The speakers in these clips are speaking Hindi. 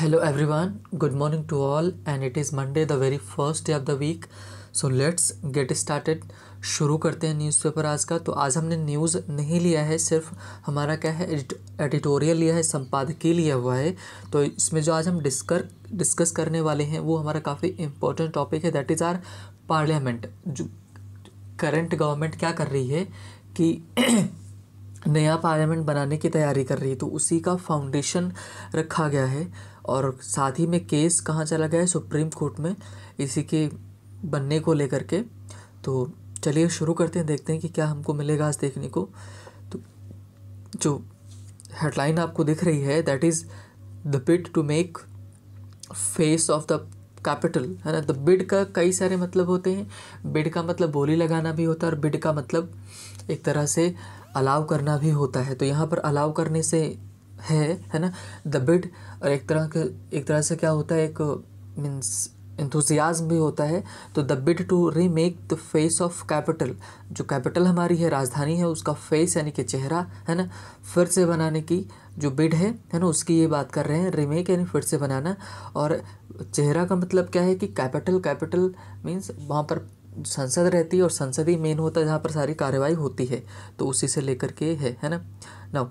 hello everyone good morning to all and it is Monday the very first day of the week so let's get started शुरू करते हैं न्यूज़पेपर आज का तो आज हमने न्यूज़ नहीं लिया है सिर्फ हमारा क्या है एडिटोरियल लिया है संपादकीय लिया हुआ है तो इसमें जो आज हम डिस्कर डिस्कस करने वाले हैं वो हमारा काफ़ी इम्पोर्टेंट टॉपिक है दैट इज़ आर पार्लियामेंट जो करंट गवर्नमेंट क्या कर रही है कि नया पार्लियामेंट बनाने की तैयारी कर रही है तो उसी का फाउंडेशन रखा गया है और साथ ही में केस कहाँ चला गया है सुप्रीम कोर्ट में इसी के बनने को लेकर के तो चलिए शुरू करते हैं देखते हैं कि क्या हमको मिलेगा आज देखने को तो जो हेडलाइन आपको दिख रही है that is the bid to make face of the capital है ना द बिड का कई सारे मतलब होते हैं बिड का मतलब बोली लगाना भी होता है और बिड का मतलब एक तरह से अलाव करना भी होता है तो यहाँ पर अलाव करने से है है ना द बिड और एक तरह के एक तरह से क्या होता है एक मीन्स इंथुजियाज्म भी होता है तो the bid to remake the face of capital जो कैपिटल हमारी है राजधानी है उसका फेस यानी कि चेहरा है ना फिर से बनाने की जो बिड है है ना उसकी ये बात कर रहे हैं रीमेक यानी फिर से बनाना और चेहरा का मतलब क्या है कि कैपिटल कैपिटल मीन्स वहाँ पर संसद रहती है और संसद ही मेन होता है जहाँ पर सारी कार्रवाई होती है तो उसी से लेकर के है है ना नाउ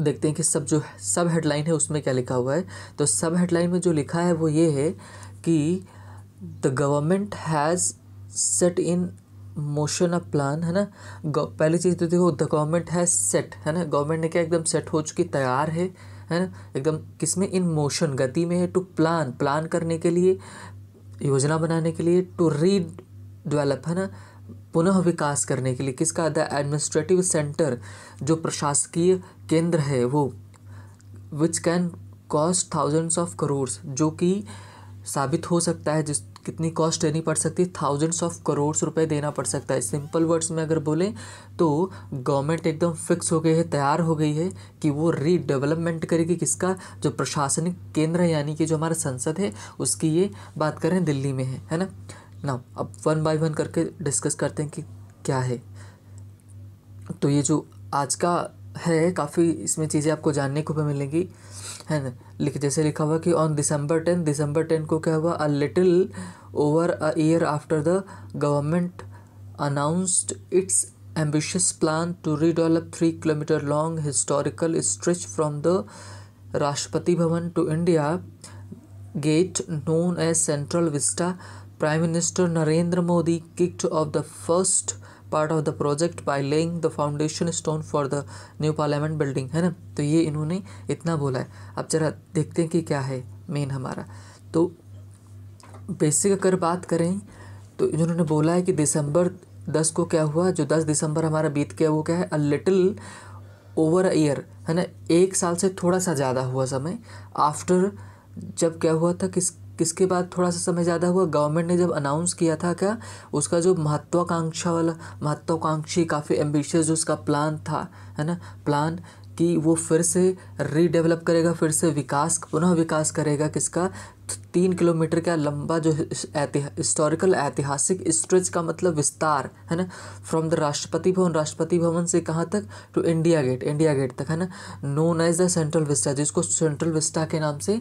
देखते हैं कि सब जो सब हेडलाइन है उसमें क्या लिखा हुआ है तो सब हेडलाइन में जो लिखा है वो ये है कि the government has set in motion a plan है ना पहली चीज़ तो देखो द गवर्नमेंट हैज़ सेट है ना गवर्नमेंट ने क्या एकदम सेट हो चुकी तैयार है है ना एकदम किस में इन मोशन गति में है टू प्लान प्लान करने के लिए योजना बनाने के लिए टू री डेवलप है ना पुनः विकास करने के लिए किसका द एडमिनिस्ट्रेटिव सेंटर जो प्रशासकीय केंद्र है वो which can cost thousands of crores जो कि साबित हो सकता है जिस कितनी कॉस्ट देनी पड़ सकती है थाउजेंड्स ऑफ करोड़ रुपए देना पड़ सकता है सिंपल वर्ड्स में अगर बोलें तो गवर्नमेंट एकदम फिक्स हो गई है तैयार हो गई है कि वो रीडेवलपमेंट करेगी किसका जो प्रशासनिक केंद्र है यानी कि जो हमारा संसद है उसकी ये बात करें दिल्ली में है है ना ना अब वन बाय वन करके डिस्कस करते हैं कि क्या है तो ये जो आज का है काफ़ी इसमें चीज़ें आपको जानने को भी मिलेंगी है ना लिख जैसे लिखा हुआ कि on December ten December ten को क्या हुआ a little over a year after the government announced its ambitious plan to redevelop three kilometre long historical stretch from the Rashtrapati Bhavan to India Gate known as Central Vista prime minister Narendra Modi kicked off the first part of the project by laying the foundation stone for the new parliament building है ना तो ये इन्होंने इतना बोला है अब ज़रा देखते हैं कि क्या है मेन हमारा तो बेसिक अगर बात करें तो इन्होंने बोला है कि दिसंबर दस को क्या हुआ जो दस दिसंबर हमारा बीत गया वो क्या है a little over a year है ना एक साल से थोड़ा सा ज़्यादा हुआ समय आफ्टर जब क्या हुआ था किस किसके बाद थोड़ा सा समय ज़्यादा हुआ गवर्नमेंट ने जब अनाउंस किया था क्या उसका जो महत्वाकांक्षा वाला महत्वाकांक्षी काफ़ी एम्बिशियस जो उसका प्लान था है ना प्लान कि वो फिर से रीडेवलप करेगा फिर से विकास पुनः विकास करेगा किसका तीन किलोमीटर का लंबा जो हिस्टोरिकल ऐतिहासिक स्ट्रेच का मतलब विस्तार है ना फ्रॉम द राष्ट्रपति भवन राष्ट्रपति भवन से कहाँ तक टू तो इंडिया गेट इंडिया गेट तक है ना known as the Central Vista जिसको सेंट्रल विस्टा के नाम से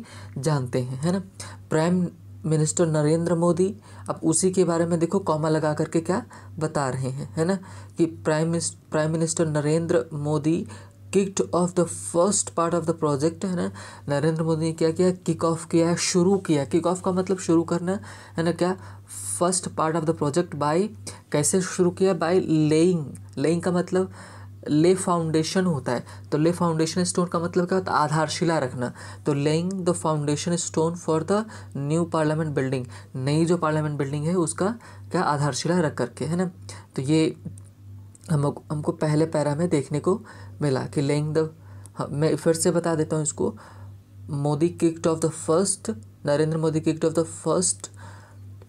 जानते हैं है ना प्राइम मिनिस्टर नरेंद्र मोदी अब उसी के बारे में देखो कॉमा लगा करके क्या बता रहे हैं है ना कि prime prime minister Narendra Modi kicked off the first part of the project है ना नरेंद्र मोदी ने क्या किया किक ऑफ किया है शुरू किया किक ऑफ का मतलब शुरू करना है ना क्या first part of the project by कैसे शुरू किया बाय लेइंग लेइंग का मतलब ले फाउंडेशन होता है तो ले फाउंडेशन स्टोन का मतलब क्या होता है आधारशिला रखना तो laying the foundation stone for the new parliament building नई जो पार्लियामेंट बिल्डिंग है उसका क्या आधारशिला रख करके है ना तो ये हम हमको पहले पैरा में देखने को मिला कि लेंग द हाँ, मैं फिर से बता देता हूँ इसको Modi kicked off the first Narendra Modi kicked off the first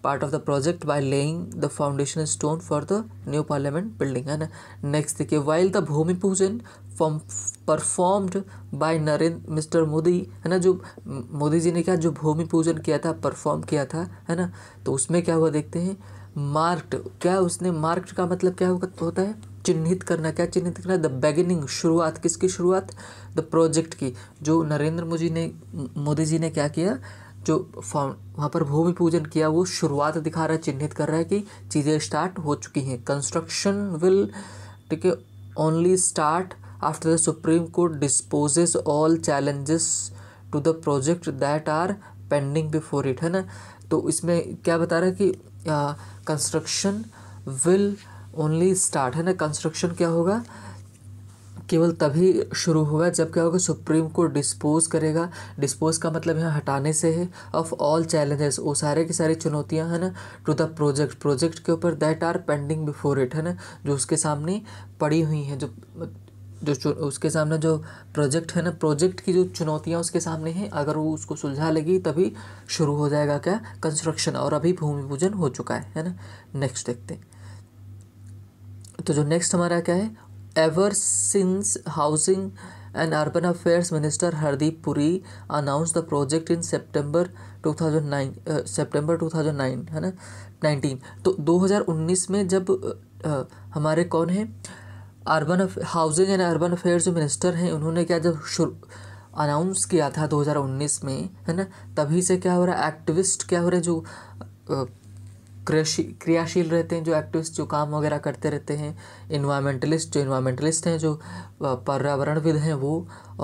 part of the project by laying the foundation stone for the new parliament building है ना नेक्स्ट देखिए while the bhoomi pujan performed by Narendra mister Modi है ना जो मोदी जी ने क्या जो भूमि पूजन किया था परफॉर्म किया था है ना तो उसमें क्या हुआ देखते हैं मार्क्ड क्या उसने मार्क्ड का मतलब क्या होता है चिन्हित करना क्या चिन्हित करना द बेगिनिंग शुरुआत किसकी शुरुआत द प्रोजेक्ट की जो नरेंद्र मोदी ने मोदी जी ने क्या किया जो फॉर्म वहाँ पर भूमि पूजन किया वो शुरुआत दिखा रहा है चिन्हित कर रहा है कि चीज़ें स्टार्ट हो चुकी हैं कंस्ट्रक्शन विल ठीक है only start after the Supreme Court disposes all challenges to the project that are pending before it है ना तो इसमें क्या बता रहा है कि कंस्ट्रक्शन विल ओनली स्टार्ट है ना कंस्ट्रक्शन क्या होगा केवल तभी शुरू होगा जब क्या होगा सुप्रीम कोर्ट डिस्पोज करेगा डिस्पोज का मतलब यहाँ हटाने से है ऑफ ऑल चैलेंजेस वो सारे की सारी चुनौतियाँ है ना टू द प्रोजेक्ट प्रोजेक्ट के ऊपर that are pending before it है ना जो उसके सामने पड़ी हुई हैं जो जो उसके सामने जो प्रोजेक्ट है ना प्रोजेक्ट की जो चुनौतियाँ उसके सामने हैं अगर वो उसको सुलझा लेगी तभी शुरू हो जाएगा क्या कंस्ट्रक्शन और अभी भूमि पूजन हो चुका है है ना नेक्स्ट देखते हैं तो जो नेक्स्ट हमारा क्या है ever since housing and urban affairs minister Hardeep Puri announce the project in September two thousand nine September two thousand nine है ना नाइनटीन तो दो हज़ार उन्नीस में जब आ, uh, uh, हमारे कौन हैं urban housing and urban affairs जो मिनिस्टर हैं उन्होंने क्या जब शुरू अनाउंस किया था 2019 में है ना तभी से क्या हो रहा है एक्टिविस्ट क्या हो रहे हैं जो uh, कृषि क्रियाशील रहते हैं जो एक्टिविस्ट जो काम वगैरह करते रहते हैं इन्वायरमेंटलिस्ट जो इन्वायरमेंटलिस्ट हैं जो पर्यावरणविद हैं वो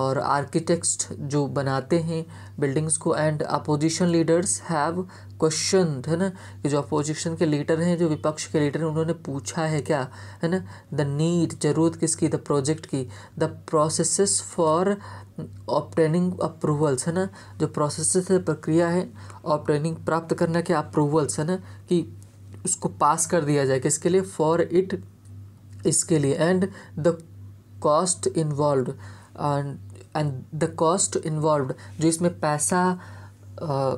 और आर्किटेक्ट जो बनाते हैं बिल्डिंग्स को and opposition leaders have question है ना कि जो अपोजिशन के लीडर हैं जो विपक्ष के लीडर हैं उन्होंने पूछा है क्या है ना द नीड ज़रूरत किसकी द प्रोजेक्ट की the process for obtaining approvals है ना जो प्रोसेस है प्रक्रिया है ऑप्टेनिंग प्राप्त करने के अप्रूवल्स है ना कि उसको पास कर दिया जाए किसके लिए फॉर इट इसके लिए and the cost involve and the cost involve जो इसमें पैसा आ,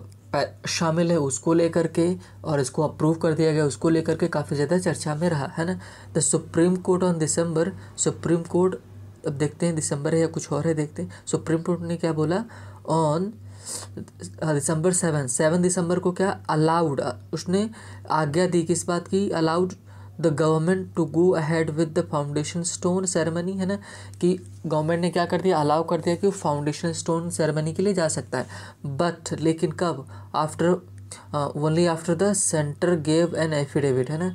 शामिल है उसको लेकर के और इसको अप्रूव कर दिया गया उसको लेकर के काफ़ी ज़्यादा चर्चा में रहा है ना the Supreme Court on December Supreme Court अब देखते हैं दिसंबर है या कुछ और है देखते हैं सुप्रीम कोर्ट ने क्या बोला ऑन हाँ, दिसंबर सेवन सेवन दिसंबर को क्या अलाउड उसने आज्ञा दी किस बात की allowed the government to go ahead with the foundation stone ceremony है ना कि गवर्नमेंट ने क्या कर दिया अलाउ कर दिया कि वो फाउंडेशन स्टोन सेरेमनी के लिए जा सकता है बट लेकिन कब after only after the centre gave an affidavit है ना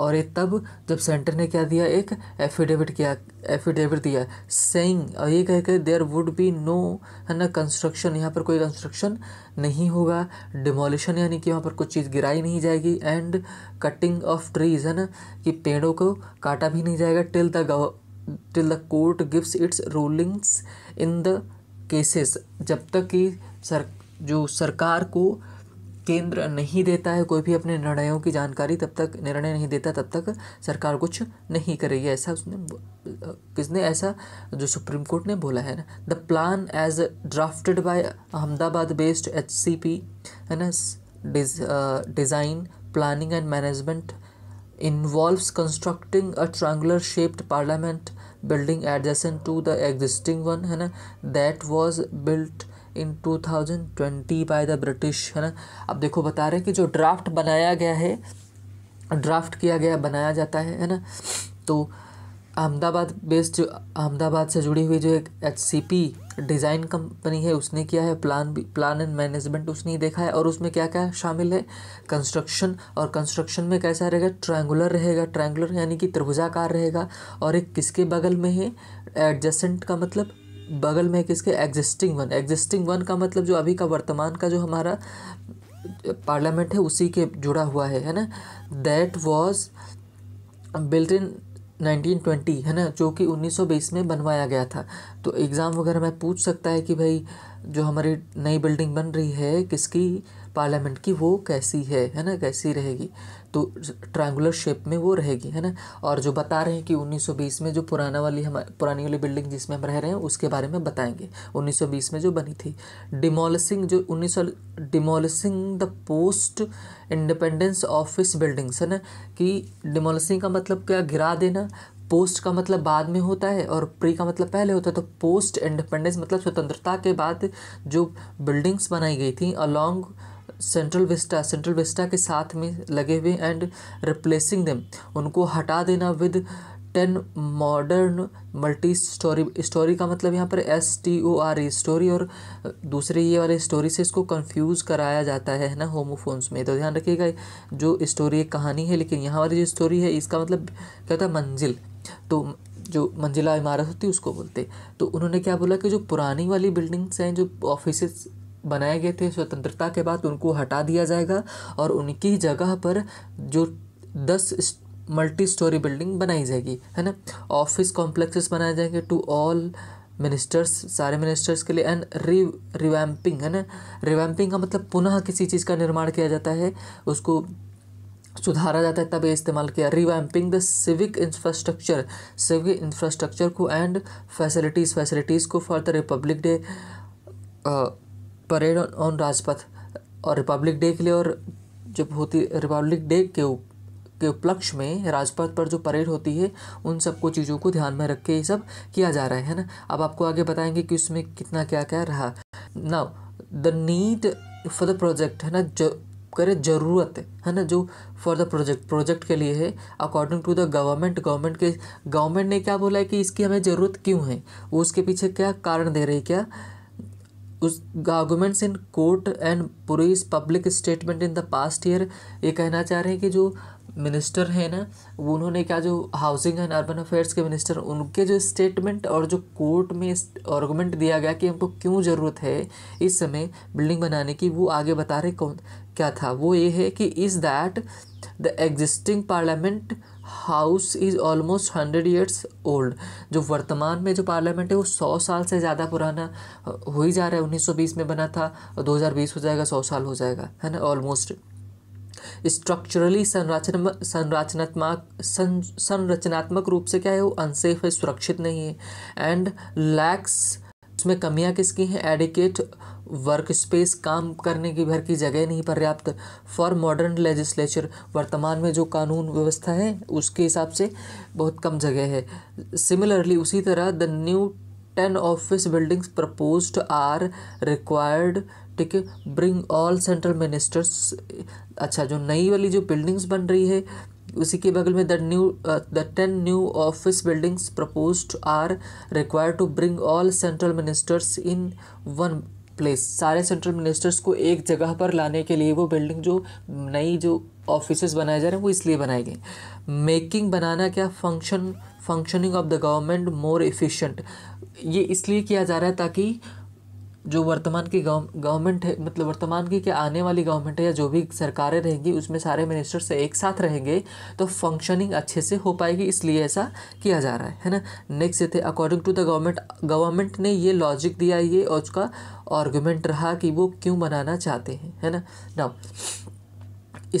और ये तब जब सेंटर ने क्या दिया एक एफिडेविट किया एफिडेविट दिया सेइंग और ये कह के देयर वुड बी नो है ना कंस्ट्रक्शन यहाँ पर कोई कंस्ट्रक्शन नहीं होगा डिमोलिशन यानी कि वहाँ पर कुछ चीज़ गिराई नहीं जाएगी एंड कटिंग ऑफ ट्रीज है ना कि पेड़ों को काटा भी नहीं जाएगा till the gov till the court gives its rulings in the cases जब तक कि सर जो सरकार को केंद्र नहीं देता है कोई भी अपने निर्णयों की जानकारी तब तक निर्णय नहीं देता तब तक सरकार कुछ नहीं करेगी ऐसा उसने किसने ऐसा जो सुप्रीम कोर्ट ने बोला है ना the plan as drafted by Ahmedabad based H C P है ना design planning and management involves constructing a triangular shaped parliament building building to the existing one है ना that was built in 2020 by the British है ना अब देखो बता रहे हैं कि जो ड्राफ्ट बनाया गया है ड्राफ्ट किया गया बनाया जाता है है ना तो अहमदाबाद बेस्ड जो अहमदाबाद से जुड़ी हुई जो एक H C P design company है उसने किया है प्लान भी प्लान एंड मैनेजमेंट उसने देखा है और उसमें क्या क्या शामिल है कंस्ट्रक्शन और कंस्ट्रक्शन में कैसा रहेगा ट्रायंगुलर रहेगा ट्रायंगुलर यानी कि त्रिभुजाकार रहेगा और एक किसके बगल में है एडजस्टेंट का मतलब बगल में है किसके एग्जिस्टिंग वन एग्जिस्टिंग वन का मतलब जो अभी का वर्तमान का जो हमारा पार्लियामेंट है उसी के जुड़ा हुआ है है ना दैट वॉज बिल्ट इन 1920 है ना जो कि 1920 में बनवाया गया था तो एग्ज़ाम वगैरह में पूछ सकता है कि भाई जो हमारी नई बिल्डिंग बन रही है किसकी पार्लियामेंट की वो कैसी है है ना कैसी रहेगी तो ट्रायंगुलर शेप में वो रहेगी है ना और जो बता रहे हैं कि 1920 में जो पुराना वाली हम पुरानी वाली बिल्डिंग जिसमें हम रह रहे हैं उसके बारे में बताएंगे 1920 में जो बनी थी डिमोलिसिंग जो उन्नीस demolishing the post independence office buildings है ना कि डिमोलिसिंग का मतलब क्या गिरा देना पोस्ट का मतलब बाद में होता है और प्री का मतलब पहले होता है तो पोस्ट इंडिपेंडेंस मतलब स्वतंत्रता के बाद जो बिल्डिंग्स बनाई गई थी along Central Vista Central Vista के साथ में लगे हुए एंड रिप्लेसिंग दम उनको हटा देना with ten modern multi storey storey का मतलब यहाँ पर S T O R E storey और दूसरे ये वाले स्टोरी से इसको कंफ्यूज कराया जाता है ना होमोफोन्स में तो ध्यान रखिएगा जो स्टोरी एक कहानी है लेकिन यहाँ वाली जो स्टोरी है इसका मतलब क्या होता है मंजिल तो जो मंजिला इमारत होती है उसको बोलते तो उन्होंने क्या बोला कि जो पुरानी वाली बिल्डिंग्स हैं जो ऑफिस बनाए गए थे स्वतंत्रता के बाद उनको हटा दिया जाएगा और उनकी जगह पर जो दस मल्टी स्टोरी बिल्डिंग बनाई जाएगी है ना ऑफिस कॉम्प्लेक्सेस बनाए जाएंगे टू ऑल मिनिस्टर्स सारे मिनिस्टर्स के लिए एंड री रिवैम्पिंग है ना रिवैम्पिंग का मतलब पुनः किसी चीज़ का निर्माण किया जाता है उसको सुधारा जाता है तब ये इस्तेमाल किया revamping the civic infrastructure civic infrastructure को एंड फैसिलिटीज़ फैसिलिटीज़ को for the Republic Day parade on Rajpath और रिपब्लिक डे के लिए और जब होती रिपब्लिक डे के उप के उपलक्ष्य में राजपथ पर जो परेड होती है उन सबको चीज़ों को ध्यान में रख के ये सब किया जा रहा है ना अब आपको आगे बताएंगे कि उसमें कितना क्या क्या रहा now the need for the project है ना जो करे ज़रूरत है ना जो फॉर द प्रोजेक्ट प्रोजेक्ट के लिए है according to the government government के गवर्नमेंट ने क्या बोला है कि इसकी हमें ज़रूरत क्यों है वो उसके पीछे क्या कारण दे रही क्या उस arguments in court and police public statement in the past year ये कहना चाह रहे हैं कि जो मिनिस्टर हैं ना उन्होंने क्या जो हाउसिंग एंड अर्बन अफेयर्स के मिनिस्टर उनके जो स्टेटमेंट और जो कोर्ट में आर्गूमेंट दिया गया कि हमको क्यों ज़रूरत है इस समय बिल्डिंग बनाने की वो आगे बता रहे कौन क्या था वो ये है कि is that the existing parliament house is almost hundred years old जो वर्तमान में जो पार्लियामेंट है वो सौ साल से ज़्यादा पुराना हो ही जा रहा है उन्नीस सौ बीस में बना था और बीस हो जाएगा सौ साल हो जाएगा है ना ऑलमोस्ट स्ट्रक्चरली संरचना संरचनात्मक संरचनात्मक रूप से क्या है वो अनसेफ है सुरक्षित नहीं है एंड लैक्स उसमें कमियाँ किसकी हैं एडिकेट वर्क स्पेस काम करने की भर की जगह नहीं पर्याप्त फॉर मॉडर्न लेजिस्लेचर वर्तमान में जो कानून व्यवस्था है उसके हिसाब से बहुत कम जगह है सिमिलरली उसी तरह the new ten office buildings propose are required ठीक है ब्रिंग ऑल सेंट्रल मिनिस्टर्स अच्छा जो नई वाली जो बिल्डिंग्स बन रही है उसी के बगल में the new the ten new office buildings propose are required to bring all central ministers in one place सारे सेंट्रल मिनिस्टर्स को एक जगह पर लाने के लिए वो बिल्डिंग जो नई जो ऑफिस बनाए जा रहे हैं वो इसलिए बनाए गए मेकिंग बनाना क्या function functioning of the government more efficient ये इसलिए किया जा रहा है ताकि जो वर्तमान की गवर्नमेंट है मतलब वर्तमान की क्या आने वाली गवर्नमेंट है या जो भी सरकारें रहेंगी उसमें सारे मिनिस्टर्स एक साथ रहेंगे तो फंक्शनिंग अच्छे से हो पाएगी इसलिए ऐसा किया जा रहा है है ना नेक्स्ट ये थे according to the government government ने ये लॉजिक दिया ये और उसका आर्ग्यूमेंट रहा कि वो क्यों बनाना चाहते हैं है ना now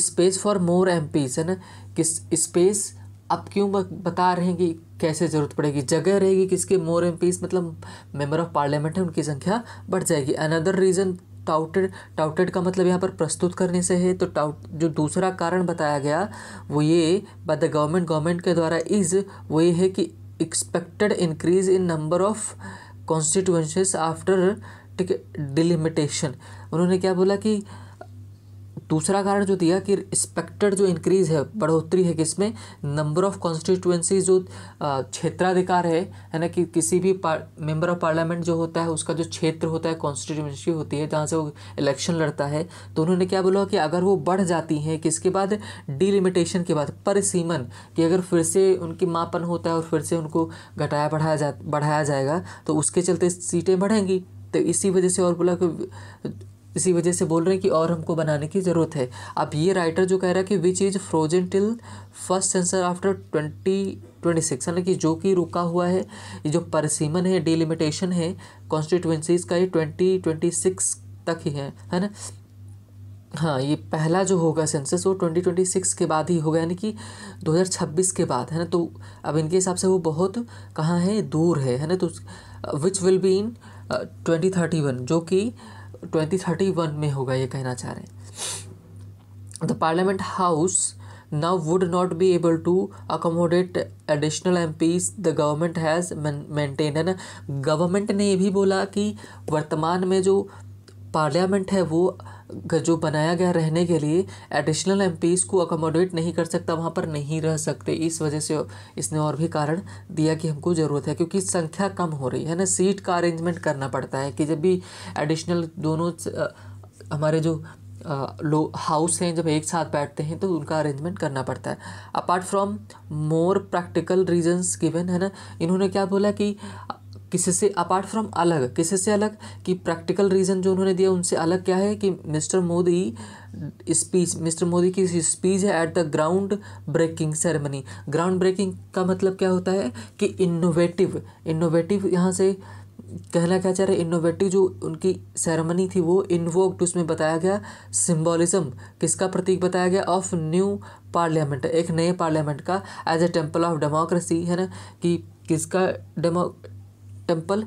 space for more M है ना किस स्पेस अब क्यों बता रहे हैं कि कैसे ज़रूरत पड़ेगी जगह रहेगी किसके मोर एम पीस मतलब मेंबर ऑफ पार्लियामेंट है उनकी संख्या बढ़ जाएगी अनदर रीज़न टाउटेड टाउटेड का मतलब यहाँ पर प्रस्तुत करने से है तो टाउट जो दूसरा कारण बताया गया वो ये बाय द गवर्नमेंट गवर्नमेंट के द्वारा इज़ वो ये है कि expected increase in number of constituencies after ठीक है डिलिमिटेशन उन्होंने क्या बोला कि दूसरा कारण जो दिया कि स्पेक्टर जो इंक्रीज है बढ़ोतरी है किसमें नंबर ऑफ कॉन्स्टिट्यूएंसी जो क्षेत्राधिकार है है ना कि किसी भी मेंबर ऑफ पार्लियामेंट जो होता है उसका जो क्षेत्र होता है कॉन्स्टिट्यूएंसी होती है जहाँ से वो इलेक्शन लड़ता है तो उन्होंने क्या बोला कि अगर वो बढ़ जाती हैं किसके बाद डिलिमिटेशन के बाद परिसीमन कि अगर फिर से उनकी मापन होता है और फिर से उनको घटाया बढ़ाया जा बढ़ाया जाएगा तो उसके चलते सीटें बढ़ेंगी तो इसी वजह से और बोला कि इसी वजह से बोल रहे हैं कि और हमको बनाने की ज़रूरत है अब ये राइटर जो कह रहा है कि which is frozen till first census after twenty twenty six यानी कि जो कि रुका हुआ है ये जो परसीमन है डिलिमिटेशन है कॉन्स्टिट्यूंसीज का ये ट्वेंटी ट्वेंटी सिक्स तक ही है है ना हाँ ये पहला जो होगा सेंसस वो ट्वेंटी ट्वेंटी सिक्स के बाद ही होगा यानी कि दो हज़ार छब्बीस के बाद है ना तो अब इनके हिसाब से वो बहुत कहाँ है दूर है है ना तो which will be in twenty thirty one जो कि ट्वेंटी थर्टी वन में होगा ये कहना चाह रहे हैं the parliament house now would not be able to accommodate additional MPs the government has maintain government ने ये भी बोला कि वर्तमान में जो पार्लियामेंट है वो जो बनाया गया रहने के लिए एडिशनल एम को अकोमोडेट नहीं कर सकता वहाँ पर नहीं रह सकते इस वजह से इसने और भी कारण दिया कि हमको ज़रूरत है क्योंकि संख्या कम हो रही है ना सीट का अरेंजमेंट करना पड़ता है कि जब भी एडिशनल दोनों हमारे जो लो हाउस हैं जब एक साथ बैठते हैं तो उनका अरेंजमेंट करना पड़ता है apart from more practical reasons given है ना इन्होंने क्या बोला कि किसी से अपार्ट फ्रॉम अलग किसी से अलग कि प्रैक्टिकल रीज़न जो उन्होंने दिया उनसे अलग क्या है कि mister Modi speech mister Modi की स्पीच है at the ground breaking ceremony ground breaking का मतलब क्या होता है कि इनोवेटिव इनोवेटिव यहाँ से कहना क्या चाह रहे इनोवेटिव जो उनकी सेरेमनी थी वो इन्वोक्ड उसमें बताया गया सिम्बोलिज्म किसका प्रतीक बताया गया ऑफ न्यू पार्लियामेंट एक नए पार्लियामेंट का as a temple of democracy है ना कि किसका डेमो टेम्पल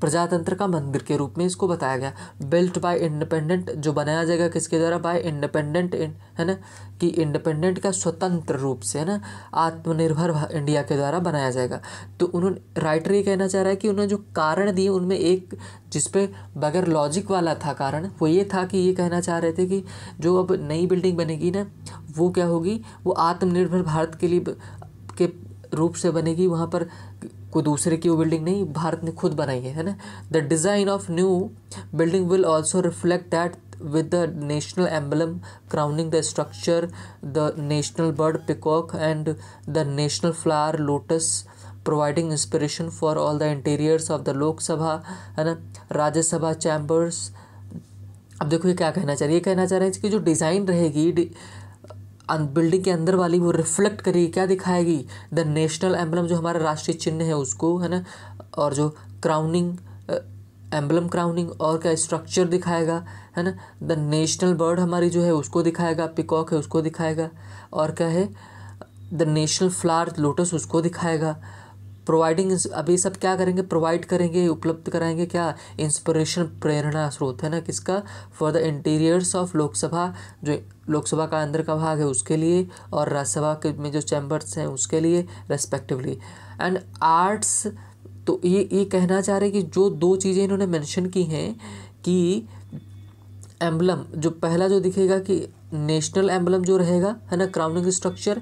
प्रजातंत्र का मंदिर के रूप में इसको बताया गया बिल्ट बाय इंडिपेंडेंट जो बनाया जाएगा किसके द्वारा बाय इंडिपेंडेंट इन है ना कि इंडिपेंडेंट का स्वतंत्र रूप से है ना आत्मनिर्भर इंडिया के द्वारा बनाया जाएगा तो उन्होंने राइटर ये कहना चाह रहा है कि उन्होंने जो कारण दिए उनमें एक जिसपे बगैर लॉजिक वाला था कारण वो ये था कि ये कहना चाह रहे थे कि जो अब नई बिल्डिंग बनेगी ना वो क्या होगी वो आत्मनिर्भर भारत के लिए के रूप से बनेगी वहाँ पर कोई दूसरे की वो बिल्डिंग नहीं भारत ने खुद बनाई है है ना the design of new building will also reflect that with the national emblem crowning the structure the national bird peacock and the national flower lotus providing inspiration for all the interiors of the Lok Sabha है ना राज्यसभा चैम्बर्स अब देखो ये क्या कहना चाह रहे हैं ये कहना चाह रहे हैं कि जो डिज़ाइन रहेगी बिल्डिंग अं, के अंदर वाली वो रिफ्लेक्ट करेगी क्या दिखाएगी द नेशनल एम्बलम जो हमारा राष्ट्रीय चिन्ह है उसको है ना और जो क्राउनिंग एम्बलम क्राउनिंग और क्या स्ट्रक्चर दिखाएगा है ना द नेशनल बर्ड हमारी जो है उसको दिखाएगा पिकॉक है उसको दिखाएगा और क्या है द नेशनल फ्लावर लोटस उसको दिखाएगा प्रोवाइडिंग अभी सब क्या करेंगे प्रोवाइड करेंगे उपलब्ध कराएंगे क्या इंस्पिरेशन प्रेरणा स्रोत है ना किसका for the interiors of Lok Sabha जो लोकसभा का अंदर का भाग है उसके लिए और राज्यसभा के में जो चैम्बर्स हैं उसके लिए रेस्पेक्टिवली एंड आर्ट्स तो ये ये कहना चाह रहे कि जो दो चीज़ें इन्होंने मेंशन की हैं कि एम्बलम जो पहला जो दिखेगा कि नेशनल एम्बलम जो रहेगा है ना crowning structure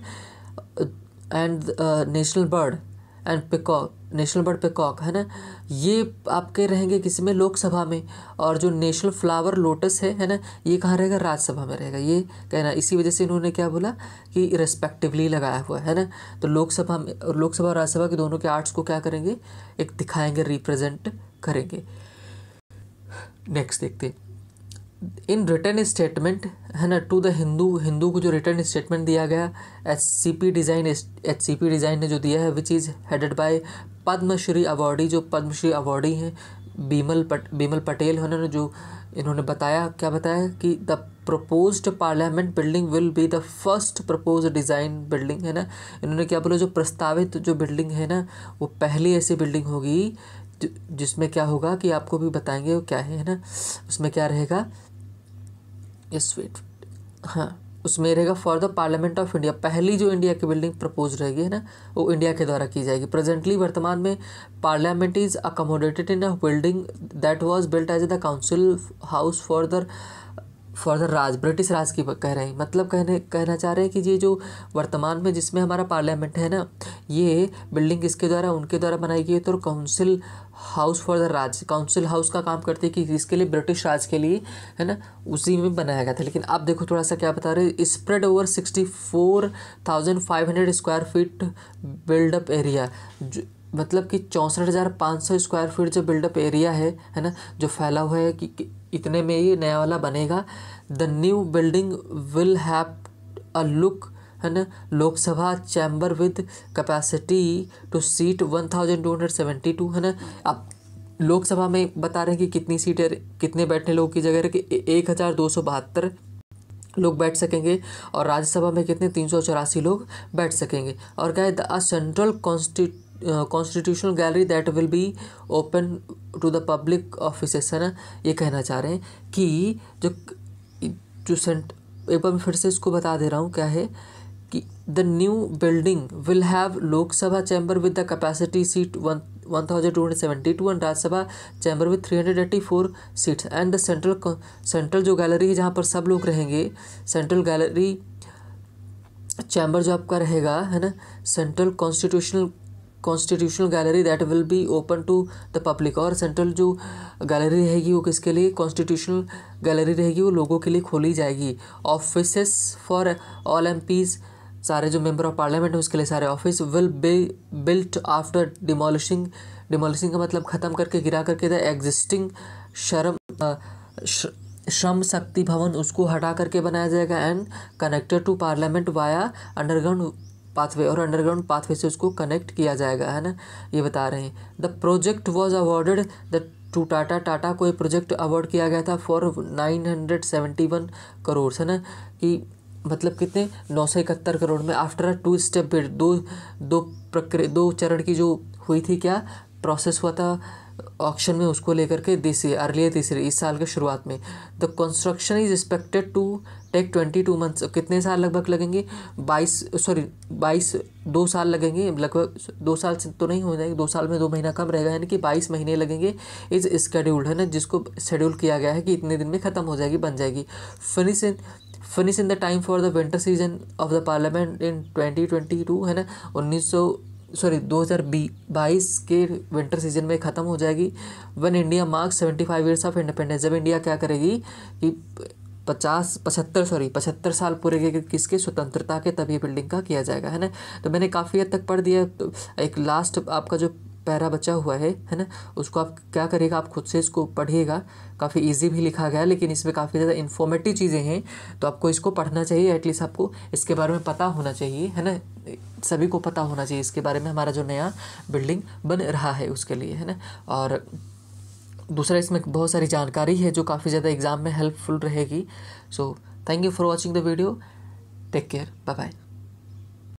and national bird and peacock national bird peacock है ना ये आपके रहेंगे किसी में लोकसभा में और जो नेशनल फ्लावर लोटस है है ना ये कहाँ रहेगा राज्यसभा में रहेगा ये कहना इसी वजह से इन्होंने क्या बोला कि रेस्पेक्टिवली लगाया हुआ है ना तो लोकसभा में और लोकसभा और राज्यसभा के दोनों के आर्ट्स को क्या करेंगे एक दिखाएंगे रिप्रेजेंट करेंगे नेक्स्ट देखते हैं इन रिटर्न स्टेटमेंट है ना टू द हिंदू हिंदू को जो रिटर्न स्टेटमेंट दिया गया H C P design H C P design ने जो दिया है which is headed by Padma Shri awardee जो पद्मश्री अवार्डी हैं बीमल पट बीमल पटेल उन्होंने जो इन्होंने बताया क्या बताया कि the propose parliament building will be the first propose design building है ना इन्होंने क्या बोला जो प्रस्तावित जो बिल्डिंग है ना वो पहली ऐसी बिल्डिंग होगी जिसमें क्या होगा कि आपको भी बताएंगे वो क्या है ना उसमें क्या रहेगा स्वीट हाँ उसमें रहेगा for the parliament of India पहली जो इंडिया की बिल्डिंग प्रपोज रहेगी है ना वो इंडिया के द्वारा की जाएगी प्रेजेंटली वर्तमान में parliament is accommodated in a building that was built as the council house for the for the Raj British Raj की कह रहे हैं मतलब कहने कहना चाह रहे हैं कि ये जो वर्तमान में जिसमें हमारा पार्लियामेंट है ना ये बिल्डिंग किसके द्वारा उनके द्वारा बनाई गई है तो काउंसिल हाउस फॉर द राज्य काउंसिल हाउस का काम करते कि इसके लिए ब्रिटिश राज के लिए है ना उसी में बनाया गया था लेकिन अब देखो थोड़ा सा क्या बता रहे spread over sixty four thousand five hundred square feet built up area मतलब कि चौंसठ हज़ार पाँच सौ स्क्वायर फीट जो बिल्डअप एरिया है है ना जो फैला हुआ है कि, कि इतने में ये नया वाला बनेगा the new building will have a look है ना Lok Sabha chamber with capacity to seat one thousand two hundred seventy two है ना अब लोकसभा में बता रहे हैं कि कितनी सीटें कितने बैठने लोगों की जगह है कि एक हज़ार दो सौ बहत्तर लोग बैठ सकेंगे और राज्यसभा में कितने तीन सौ चौरासी लोग बैठ सकेंगे और क्या द सेंट्रल कॉन्स्टिट्यू constitutional gallery that will be open to the public office है ना ये कहना चाह रहे हैं कि जो जो सेंट एक बार मैं फिर से इसको बता दे रहा हूँ क्या है कि the new building will have Lok Sabha chamber with the capacity seat one one thousand two hundred seventy two and Rajya Sabha chamber with three hundred eighty four seats and the central central जो गैलरी है जहाँ पर सब लोग रहेंगे सेंट्रल गैलरी चैम्बर जो आपका रहेगा है ना central constitutional constitutional gallery that will be open to the public और सेंट्रल जो गैलरी रहेगी वो किसके लिए कॉन्स्टिट्यूशनल गैलरी रहेगी वो लोगों के लिए खोली जाएगी office for all MPs सारे जो मेंबर ऑफ पार्लियामेंट हैं उसके लिए सारे office will be built after demolishing demolishing का मतलब ख़त्म करके गिरा करके द एग्जिस्टिंग शर्म श्रम शक्ति भवन उसको हटा करके बनाया जाएगा and connected to parliament via underground pathway और अंडरग्राउंड पाथवे से उसको कनेक्ट किया जाएगा है ना ये बता रहे हैं the project was awarded the to Tata Tata को ये प्रोजेक्ट अवार्ड किया गया था for nine hundred seventy one crore है ना कि मतलब कितने नौ सौ इकहत्तर करोड़ में after a two step bid दो दो प्रक्रिया दो चरण की जो हुई थी क्या प्रोसेस हुआ था ऑक्शन में उसको लेकर के दिस अर्लियर दिस इस साल के शुरुआत में the construction is expected to take twenty two months कितने साल लगभग लगेंगे बाईस सॉरी बाईस दो साल लगेंगे लगभग दो साल से तो नहीं हो जाएंगे दो साल में दो महीना कम रहेगा यानी कि बाईस महीने लगेंगे इज स्केड्यूल्ड है ना जिसको शेड्यूल किया गया है कि इतने दिन में ख़त्म हो जाएगी बन जाएगी finish in finish in the time for the winter season of the parliament in twenty twenty two है ना उन्नीस सौ सॉरी दो हज़ार बी बाईस के विंटर सीजन में ख़त्म हो जाएगी when India marks seventy five years of independence जब इंडिया क्या करेगी कि पचास पचहत्तर सॉरी पचहत्तर साल पूरे के किसके स्वतंत्रता के तभी बिल्डिंग का किया जाएगा है ना तो मैंने काफ़ी हद तक पढ़ दिया तो एक लास्ट आपका जो पैरा बचा हुआ है है ना उसको आप क्या करिएगा आप खुद से इसको पढ़िएगा काफ़ी ईजी भी लिखा गया लेकिन इसमें काफ़ी ज़्यादा इन्फॉर्मेटिव चीज़ें हैं तो आपको इसको पढ़ना चाहिए एटलीस्ट आपको इसके बारे में पता होना चाहिए है ना सभी को पता होना चाहिए इसके बारे में हमारा जो नया बिल्डिंग बन रहा है उसके लिए है ना और दूसरा इसमें बहुत सारी जानकारी है जो काफ़ी ज़्यादा एग्ज़ाम में हेल्पफुल रहेगी so thank you for watching the video take care bye bye